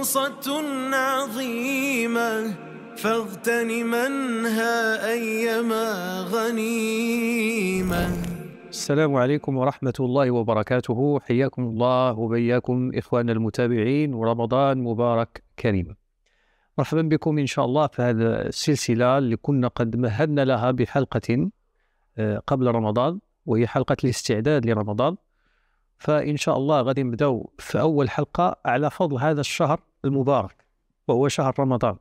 فرصة عظيمة فاغتنمنها أيما غنيمة السلام عليكم ورحمة الله وبركاته حياكم الله وبياكم إخواننا المتابعين ورمضان مبارك كريم مرحبا بكم إن شاء الله في هذه السلسلة اللي كنا قد مهدنا لها بحلقة آه، قبل رمضان وهي حلقة الاستعداد لرمضان فان شاء الله غادي نبداو في اول حلقه على فضل هذا الشهر المبارك وهو شهر رمضان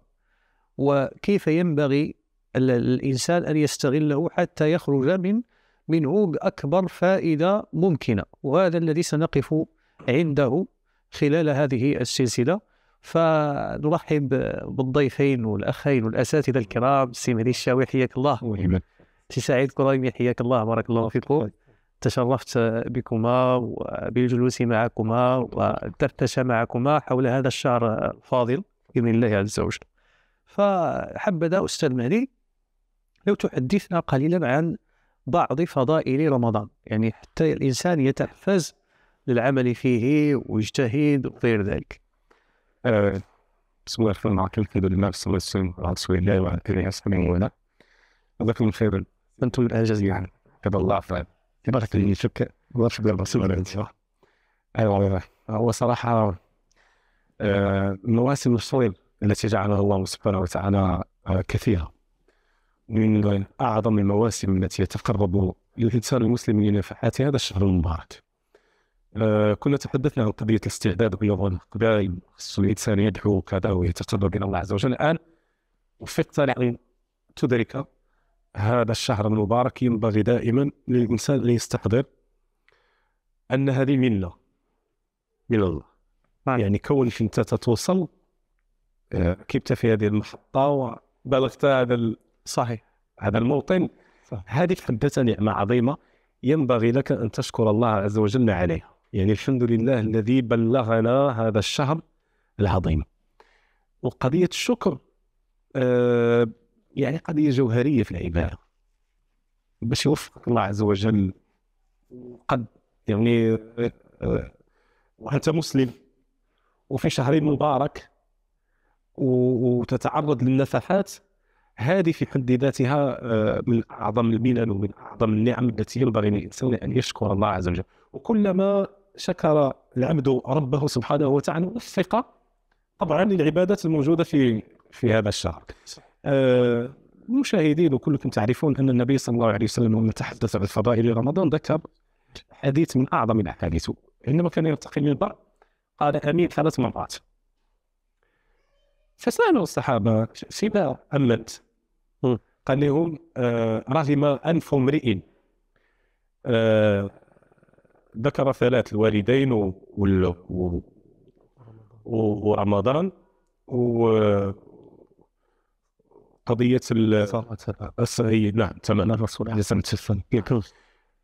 وكيف ينبغي الانسان ان يستغله حتى يخرج من منه باكبر فائده ممكنه وهذا الذي سنقف عنده خلال هذه السلسله فنرحب بالضيفين والاخين والاساتذه الكرام السي مهدي الشاوي حياك الله سي سعيد كريمي حياك الله بارك الله فيكم تشرفت بكما وبالجلوس معكما والدردشه معكما حول هذا الشهر الفاضل باذن الله عز وجل. فحبذا استاذ مهدي لو تحدثنا قليلا عن بعض فضائل رمضان، يعني حتى الانسان يتحفز للعمل فيه ويجتهد وغير ذلك. أه، بسم الله الرحمن الرحيم، الحمد لله والصلاه والسلام على رسول الله وعلى اله وصحبه وسلم. جزاكم الله خير. الله إيه. أيوة، الله أيوة،, ايوه هو صراحه آه، مواسم الصيف التي جعلها الله سبحانه وتعالى آه، كثيره من اعظم المواسم التي يتقرب الانسان المسلم الى نفحات هذا الشهر المبارك. آه كنا تحدثنا عن قضيه الاستعداد ايضا قبل الانسان يدعو كذا ويتقرب الى الله عز وجل الان وفقت ان تدرك هذا الشهر المبارك ينبغي دائما للإنسان أن يستحضر أن هذه منة من الله يعني نعم. كونك أنت تتوصل ركبت آه، في هذه المحطة وبلغت هذا صحيح هذا الموطن هذه في حد نعمة عظيمة ينبغي لك أن تشكر الله عز وجل عليها يعني الحمد لله الذي بلغنا هذا الشهر العظيم وقضية الشكر آه، يعني قضية جوهرية في العبادة نعم. باش يوفقك الله عز وجل قد يعني وأنت مسلم وفي شهر مبارك وتتعرض للنفحات هذه في حد ذاتها آه، من أعظم المنن ومن أعظم النعم التي ينبغي للإنسان أن يشكر الله عز وجل وكلما شكر العبد ربه سبحانه وتعالى وفق طبعا للعبادات الموجودة في في هذا الشهر المشاهدين آه، وكلكم تعرفون ان النبي صلى الله عليه وسلم لما تحدث عن في رمضان ذكر حديث من اعظم الاحاديث عندما كان يرتقي المنبر قال امين ثلاث مرات فسالوا الصحابه فيما امنت؟ قال لهم آه رغم انف امرئ آه ذكر ثلاث الوالدين و... و... و... ورمضان قضيه الصغير نعم تماما الرسول عليه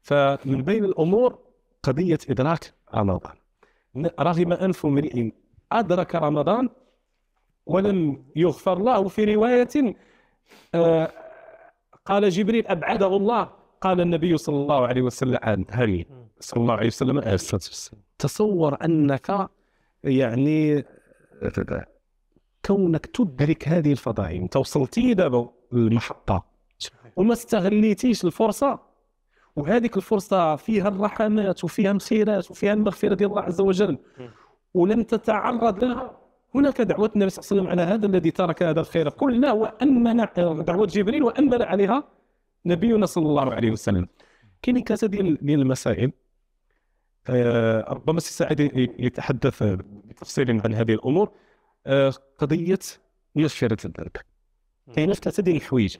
فمن بين الامور قضيه ادراك رمضان رغم انف امرئ ادرك رمضان ولم يغفر له في روايه آه، قال جبريل ابعده الله قال النبي صلى الله عليه وسلم عن هري صلى الله عليه وسلم آه، تصور انك يعني كونك تدرك هذه الفضائل انت وصلتي دابا للمحطه وما استغليتيش الفرصه وهذيك الفرصه فيها الرحمات وفيها الخيرات وفيها المغفره ديال الله عز وجل ولم تتعرض لها هناك دعوة النبي صلى الله عليه وسلم على هذا الذي ترك هذا الخير قلنا وأمن دعوة جبريل وأمن عليها نبينا صلى الله عليه وسلم كاين ثلاثه ديال ديال المسائل آه، ربما سي سعيد يتحدث بتفصيل عن هذه الأمور قضيه مؤشرة الذنب كاين ثلاثه ديال الحوايج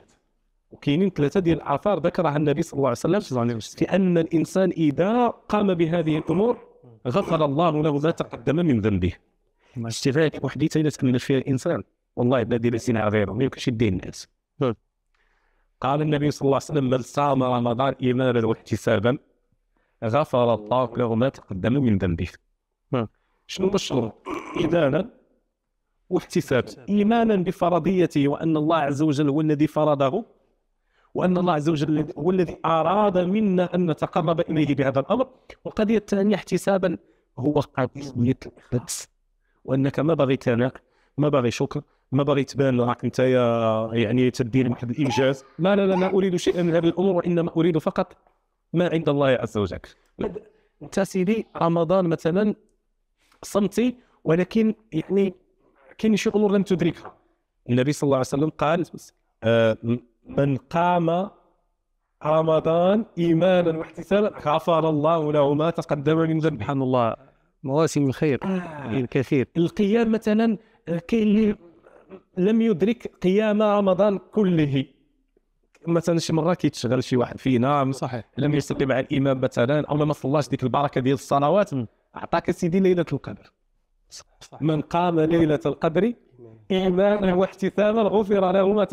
وكاينين ثلاثه ديال الاثار ذكرها النبي صلى الله عليه وسلم في ان الانسان اذا قام بهذه الامور غفر الله له ما تقدم من ذنبه نعم. الشفاء بوحديتها الا تكلم فيها الانسان والله الذي ليس غيره ما يمكنش يديه الناس نعم. قال النبي صلى الله عليه وسلم من صام رمضان ايمانا واحتسابا غفر الله له ما تقدم من ذنبه نعم. شنو هو الشروط؟ ايمانا واحتساب إيمانا بفرضيته وأن الله عز وجل هو الذي فرضه وأن الله عز وجل هو الذي أراد منا أن نتقرب إليه بهذا الأمر والقضية الثانية احتسابا هو قضية الإخلاص وأنك ما باغي تناك ما باغي شكر ما باغي تبان راك انت يعني تدير واحد الانجاز لا لا لا ما اريد شيئا من هذه الامور وانما اريد فقط ما عند الله عز وجل انت سيدي رمضان مثلا صمتي ولكن يعني كاين شي امور لم تدركها النبي صلى الله عليه وسلم قال آه، من قام رمضان ايمانا واحتسابا غفر الله له ما تقدم من ذنب سبحان الله مواسم الخير آه. كثير القيام مثلا كاين اللي لم يدرك قيام رمضان كله مثلا شي مره كيتشغل شي واحد فينا صحيح لم يصلي مع الامام مثلا او ما صلاش ديك البركه ديال الصلوات عطاك سيدي ليله القدر من قام ليلة القدر إيمانا واحتسابا غفر له ما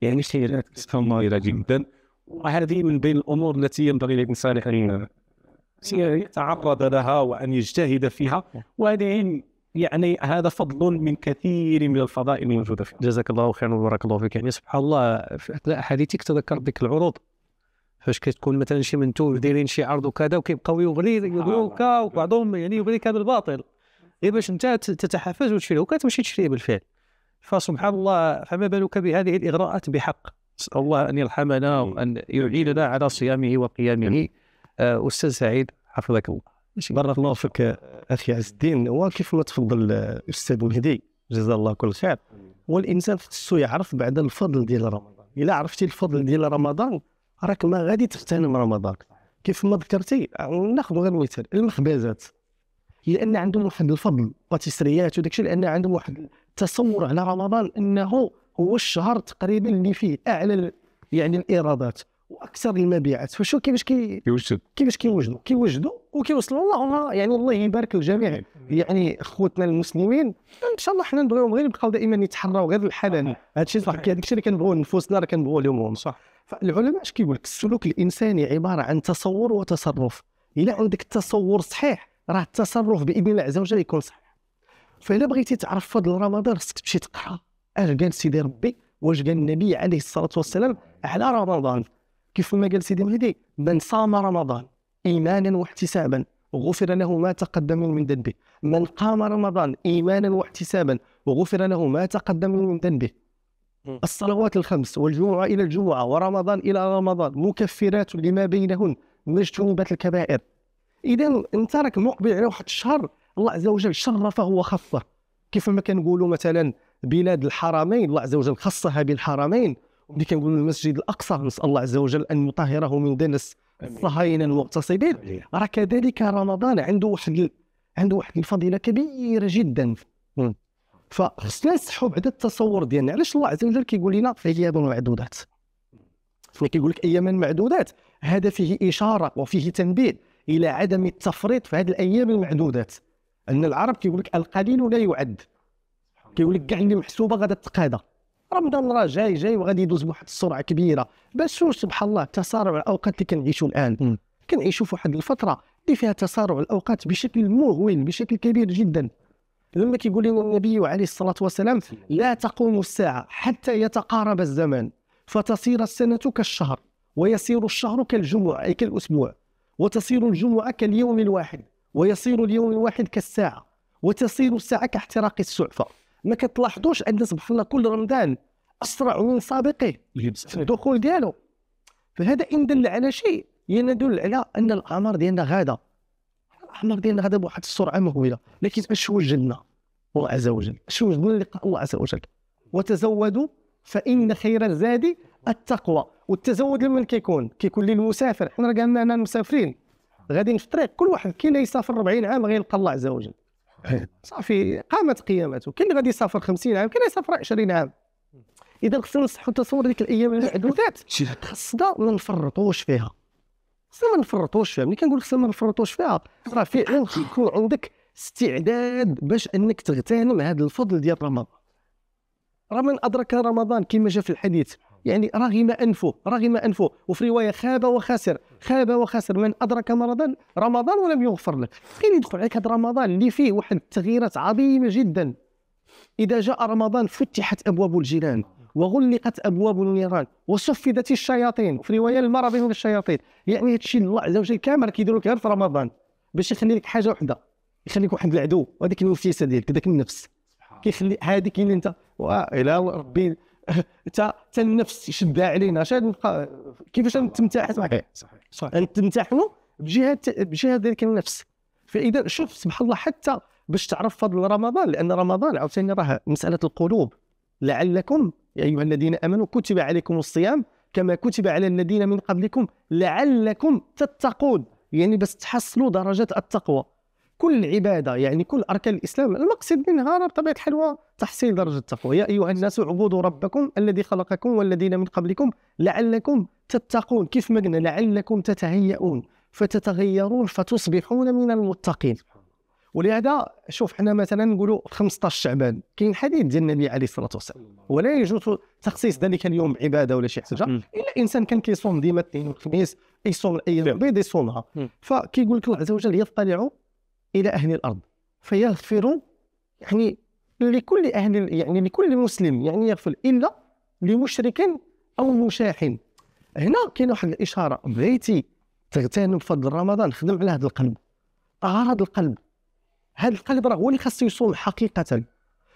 يعني شيء سبحان الله جدا وهذه من بين الأمور التي ينبغي للإنسان أن يتعرض لها وأن يجتهد فيها وهذه يعني هذا فضل من كثير من الفضائل الموجوده فيه. جزاك الله خيرا وبارك الله فيك، يعني سبحان الله في اثناء حديثك تذكرت ديك العروض فاش كتكون مثلا شي منتوج دايرين شي عرض وكذا وكيبقاو يغري يغروك وبعضهم يعني يغريك بالباطل غير إيه، باش انت تتحفز وتشريه وكتمشي تشريه بالفعل فسبحان الله فما بالك بهذه الاغراءات بحق نسال الله ان يرحمنا وان يعيننا على صيامه وقيامه آه، استاذ سعيد حفظك الله بارك الله فيك اخي عز الدين هو كيف ما تفضل الاستاذ مهدي جزاه الله كل خير هو الانسان خصو يعرف بعد الفضل ديال رمضان الا عرفتي الفضل ديال رمضان راك ما غادي تغتنم رمضان كيف ما ذكرتي ناخذ غير مثال المخبزات هي عندهم واحد الفضل باتيسريات وداك الشيء لان عندهم واحد التصور على رمضان انه هو الشهر تقريبا اللي فيه اعلى يعني الايرادات واكثر المبيعات فشو كيفاش كي يوجد كيفاش كيوجدوا كيوجدوا وكيوصلوا الله الله يعني الله يبارك الجميع يعني خوتنا المسلمين ان شاء الله حنا نبغيهم غير يبقاو دائما يتحراو غير الحلال هادشي صح هذاك الشيء اللي كنبغيو لنفوسنا راه كنبغيو لهم هم صح فالعلماء اش كيقول لك السلوك الانساني عباره عن تصور وتصرف الا عندك التصور صحيح راه التصرف باذن الله عز وجل يكون صحيح فإلا بغيتي تعرف فضل رمضان خصك تمشي تقرا اش قال سيدي ربي واش قال النبي عليه الصلاه والسلام على رمضان كيف ما قال سيدي مهدي من صام رمضان ايمانا واحتسابا غفر له ما تقدم من ذنبه من قام رمضان ايمانا واحتسابا وغفر له ما تقدم من ذنبه الصلوات الخمس والجمعه الى الجمعه ورمضان الى رمضان مكفرات لما بينهن مجتنبات الكبائر اذا انت راك مقبل على واحد الشهر الله عز وجل شرفه وخصه كيف ما كنقولوا مثلا بلاد الحرمين الله عز وجل خصها بالحرمين ملي كنقولوا المسجد الاقصى نسال الله عز وجل ان يطهره من دنس الصهاينه المغتصبين راه كذلك رمضان عنده واحد عنده واحد الفضيله كبيره جدا فخصنا نصحوا بعد التصور ديالنا علاش الله عز وجل كيقول لنا ايام معدودات كيقول لك ايام معدودات هذا فيه اشاره وفيه تنبيه الى عدم التفريط في هذه الايام المعدودات ان العرب كيقول لك القليل لا يعد كيقول لك كاع اللي محسوبه غادا تقاضى رمضان راه جاي جاي وغادي يدوز بواحد السرعه كبيره باش سبحان الله تسارع الاوقات اللي كنعيشوا الان كنعيشوا في واحد الفتره اللي فيها تسارع الاوقات بشكل مهول بشكل كبير جدا لما كيقول لنا النبي عليه الصلاه والسلام لا تقوم الساعه حتى يتقارب الزمان فتصير السنه كالشهر ويصير الشهر كالجمعه اي كالاسبوع وتصير الجمعة كاليوم الواحد ويصير اليوم الواحد كالساعة وتصير الساعة كاحتراق السعفة ما كتلاحظوش أن سبحان الله كل رمضان أسرع من سابقه في الدخول ديالو فهذا إن دل على شيء يدل على أن الأعمار ديالنا غادة الأعمار ديالنا غادة بواحد السرعة مهولة لكن أش وجدنا الله عز وجل أش وجدنا لقاء الله عز وجل وتزودوا فإن خير الزاد التقوى والتزود لمن كيكون كيكون للمسافر حنا راه قالنا انا مسافرين غادي في الطريق كل واحد كاين اللي يسافر 40 عام غيلقى الله عز وجل صافي قامت قيامته كاين اللي غادي يسافر 50 عام كاين اللي يسافر 20 عام اذا خصنا نصحوا تصور ديك الايام المعدودات خصنا ما نفرطوش فيها خصنا ما نفرطوش فيها ملي كنقول خصنا ما نفرطوش فيها راه فعلا كيكون عندك استعداد باش انك تغتنم هذا الفضل ديال رمضان راه من ادرك رمضان كما جاء في الحديث يعني رغم انفه رغم انفه وفي روايه خاب وخسر خاب وخسر من ادرك مرضا رمضان ولم يغفر لك كاين يدخل عليك هذا رمضان اللي فيه واحد التغييرات عظيمه جدا اذا جاء رمضان فتحت ابواب الجيران وغلقت ابواب النيران وصفدت الشياطين في روايه المرض من الشياطين يعني هذا الشيء الله عز وجل كامل كيديروا غير في رمضان باش يخلي لك حاجه وحده يخليك واحد العدو وهذيك الوسيسه ديالك ذاك النفس كيخلي هذيك اللي انت والى ربي حتى حتى النفس يشدها علينا شاد كيفاش نتمتحن صحيح صحيح نتمتحنوا بجهه بجهه ذلك النفس فاذا شوف سبحان الله حتى باش تعرف فضل رمضان لان رمضان عاوتاني راه مساله القلوب لعلكم يا ايها الذين امنوا كتب عليكم الصيام كما كتب على الذين من قبلكم لعلكم تتقون يعني بس تحصلوا درجه التقوى كل عباده يعني كل اركان الاسلام المقصد منها بطبيعه الحال هو تحصيل درجه التقوى يا ايها الناس اعبدوا ربكم الذي خلقكم والذين من قبلكم لعلكم تتقون كيف ما قلنا لعلكم تتهيئون فتتغيرون فتصبحون من المتقين ولهذا شوف حنا مثلا نقولوا 15 شعبان كاين حديث ديال النبي عليه الصلاه والسلام ولا يجوز تخصيص ذلك اليوم عباده ولا شي حاجه الا انسان كان كيصوم ديما الاثنين والخميس يصوم الايام البيض يصومها فكيقول لك الله عز وجل يطلع الى اهل الارض فيغفر يعني لكل اهل يعني لكل مسلم يعني يغفر الا لمشرك او مشاحن هنا كاين واحد الاشاره بغيتي تغتنم بفضل رمضان خدم على هذا القلب طهر هذا القلب هذا القلب راه هو اللي خاصو يصوم حقيقه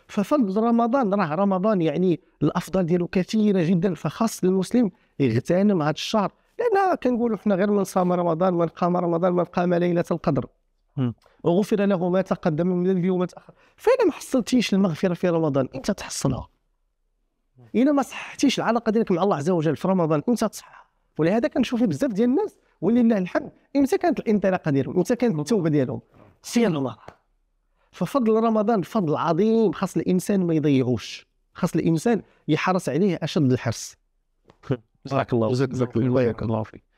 ففضل رمضان راه رمضان يعني الافضل ديالو كثيره جدا فخاص للمسلم يغتنم هذا الشهر لان كنقولوا حنا غير من صام رمضان من قام رمضان من قام ليله القدر وغفر له ما تقدم من ذنبه وما تاخر فاذا ما حصلتيش المغفره في رمضان امتى تحصلها؟ الا ما صححتيش العلاقه ديالك مع الله عز وجل في رمضان امتى تصحح؟ ولهذا كنشوف بزاف ديال الناس ولله الحمد امتى كانت الانطلاقه ديالهم؟ امتى كانت التوبه ديالهم؟ سيان الله ففضل رمضان فضل عظيم خاص الانسان ما يضيعوش خاص الانسان يحرص عليه اشد الحرص جزاك الله جزاك الله خير الله يعافيك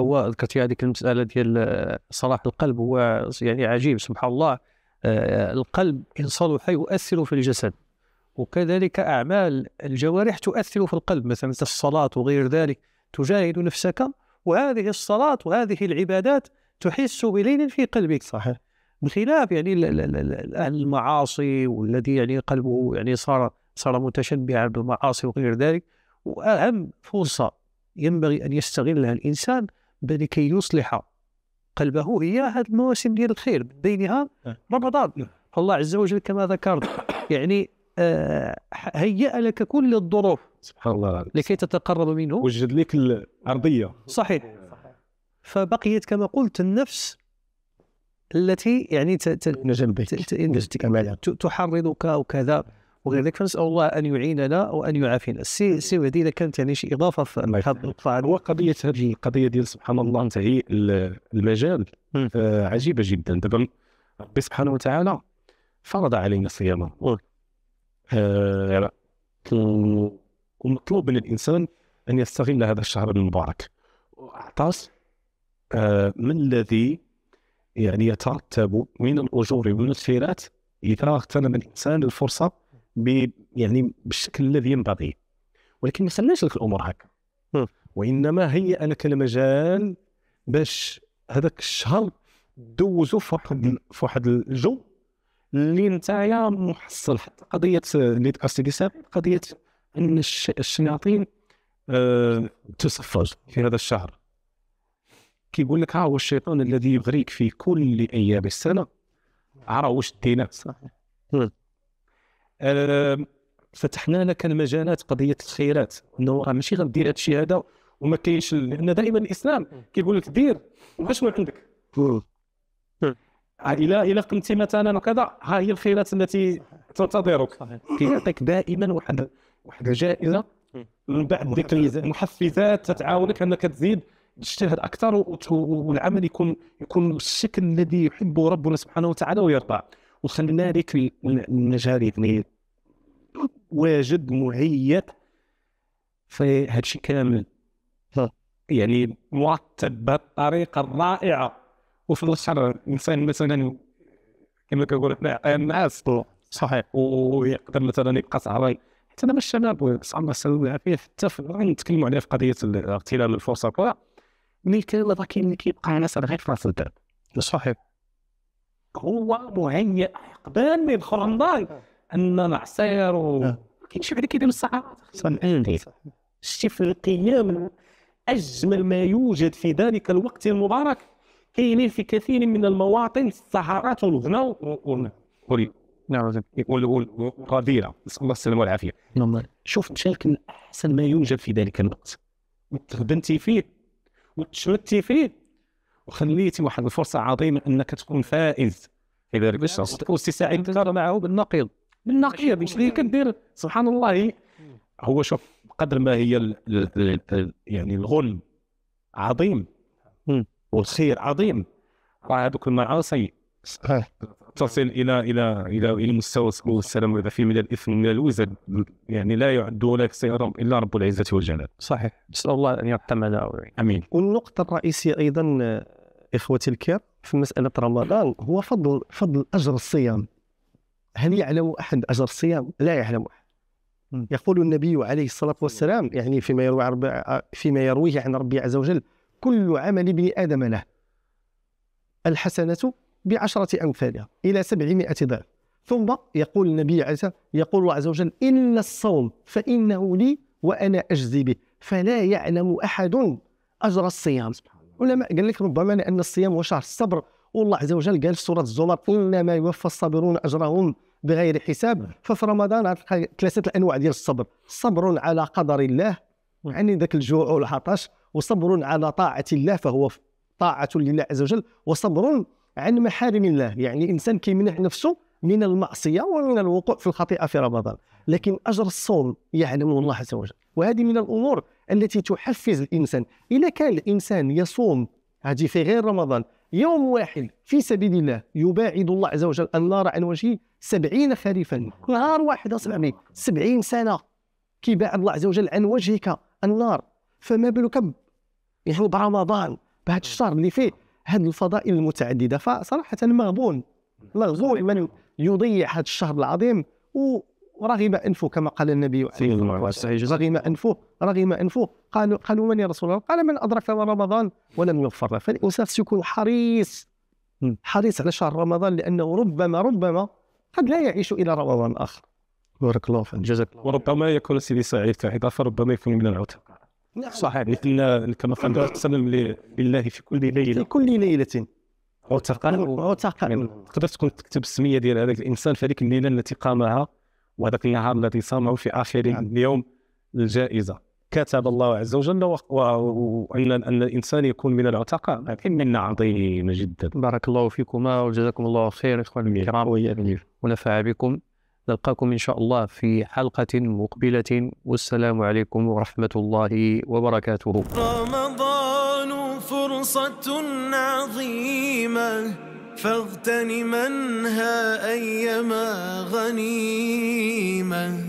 هو ذكرت يعني هذيك المساله ديال آه، صلاح القلب هو يعني عجيب سبحان الله آه، القلب ان صلح يؤثر في الجسد وكذلك اعمال الجوارح تؤثر في القلب مثلا مثل الصلاه وغير ذلك تجاهد نفسك وهذه الصلاه وهذه العبادات تحس بلين في قلبك صحيح بخلاف يعني اهل المعاصي والذي يعني قلبه يعني صار صار متشبعا بالمعاصي وغير ذلك واهم فرصه ينبغي ان يستغلها الانسان بلكي يصلح قلبه هي هذه المواسم ديال الخير من بينها أه. رمضان نعم. فالله عز وجل كما ذكرت يعني آه هيأ لك كل الظروف سبحان الله لكي تتقرب منه وجد لك الأرضية صحيح فبقيت كما قلت النفس التي يعني تحرضك وكذا وغير ذلك فنسال الله ان يعيننا وان يعافينا سي هذه كانت يعني شي اضافه في القطاع هو قضيه هذه القضيه ديال سبحان الله انت هي المجال آه عجيبه جدا دابا ربي سبحانه وتعالى فرض علينا الصيام آه ومطلوب من الانسان ان يستغل هذا الشهر المبارك واعطاس آه من الذي يعني يترتب من الاجور ومن الخيرات اذا اغتنم الانسان الفرصه يعني بالشكل الذي ينبغي ولكن ما خلناش لك الامور هكا وانما هيئ لك المجال باش هذاك الشهر دوزو في واحد في واحد الجو اللي نتايا محصل حتى قضيه اللي تقصدي سابق قضيه ان الشياطين أه تصفج في هذا الشهر كيقول لك ها هو الشيطان الذي يغريك في كل ايام السنه عرفوا واش دينا صحيح فتحنا لك المجالات قضيه الخيرات انه راه ماشي غندير الشيء هذا وما كاينش لان دائما الاسلام كيقول لك دير ما عندك الى الى قمت مثلا وكذا ها هي الخيرات التي تنتظرك كيعطيك دائما واحد واحد الجائزه من بعد ديك المحفزات تتعاونك انك تزيد تجتهد اكثر والعمل يكون يكون بالشكل الذي يحبه ربنا سبحانه وتعالى ويرضى وخلينا ذيك المجال اللي يعني. واجد مهيئ في هادشي كامل يعني مرتب بطريقه الرائعه وفي الاخر الانسان مثلا كما كنقول حنا الناس صحيح ويقدر مثلا يبقى صعبان حتى انا الشباب صعب السلام العافيه حتى نتكلموا عليها في قضيه اغتلال الفرصه وكذا ملي كان اللي كيبقى ناس غير في راس الدرب صحيح هو مهيئ قبل من يدخل رمضان العصير آه. و كاين شي واحد كيدير الساعات شتي في القيام اجمل ما يوجد في ذلك الوقت المبارك كاينين في كثير من المواطن السهرات والغنى نعم. والرذيله نسال الله السلامه والعافيه نعم. شوف مشاكل احسن ما يوجد في ذلك الوقت تخدمتي فيه وتشمتي فيه وخليتي واحد الفرصه عظيمه انك تكون فائز في ذلك الشخص وتستعيد ترى معه بالنقيض بالنقيض مش اللي كدير سبحان الله هو شوف قدر ما هي الـ الـ الـ يعني الغنم عظيم والخير عظيم راه هذوك المعاصي تصل الى الى الى الى مستوى والسلام واذا في من الاثم من الوزن يعني لا يعد ولا يحصي الا رب العزه والجلال. صحيح، نسال الله ان يرحمنا امين. والنقطه الرئيسيه ايضا اخوتي الكرام في مساله رمضان هو فضل فضل اجر الصيام هل يعلم احد اجر الصيام؟ لا يعلم احد يقول النبي عليه الصلاه والسلام يعني فيما يروي فيما يرويه عن ربي عز وجل كل عمل ابن ادم له الحسنه بعشره امثالها الى 700 ضعف ثم يقول النبي عز يقول الله عز وجل ان الصوم فانه لي وانا اجزي به فلا يعلم احد اجر الصيام سبحان العلماء قال لك ربما لان الصيام هو شهر الصبر والله عز وجل قال في سوره الزمر انما يوفى الصابرون اجرهم بغير حساب ففي رمضان ثلاثه الانواع ديال الصبر صبر على قدر الله يعني ذاك الجوع والعطش وصبر على طاعه الله فهو طاعه لله عز وجل وصبر عن محارم الله يعني الانسان كيمنح نفسه من المعصيه ومن الوقوع في الخطيئه في رمضان لكن اجر الصوم يعلمه الله عز وجل وهذه من الامور التي تحفز الانسان اذا كان الانسان يصوم هذه في غير رمضان يوم واحد في سبيل الله يباعد الله عز وجل النار عن وجهه سبعين خريفا نهار واحد أصبعني سبعين سنة كيباعد الله عز وجل عن وجهك النار فما بالك يعني برمضان بهذا الشهر اللي فيه هذه الفضائل المتعددة فصراحة مغبون مغبون من يضيع هذا الشهر العظيم و ورغم انفه كما قال النبي عليه الصلاه والسلام رغم انفه رغم انفه قالوا قالوا من يا رسول الله؟ قال من ادرك رمضان ولم يغفر له فالانسان سيكون حريص حريص على شهر رمضان لانه ربما ربما قد لا يعيش الى رمضان اخر بارك الله فيك جزاك الله وربما يكون سيدي سعيد كعطاء فربما يكون من العتق نعم. صحيح مثل كما قال وسلم لله في كل ليله في كل ليله عتقا عتقا تقدر تكون تكتب السميه ديال هذاك الانسان في هذيك الليله التي قامها وهذاك النهار الذي صنعوا في آخر نعم. اليوم الجائزة كتب الله عز وجل وأن أن الإنسان يكون من العتقاء لكن من عظيم جدا بارك الله فيكما وجزاكم الله خير إخواني الكرام ونفع بكم نلقاكم إن شاء الله في حلقة مقبلة والسلام عليكم ورحمة الله وبركاته رمضان فرصة عظيمة فاغتنمنها أيما غنيمه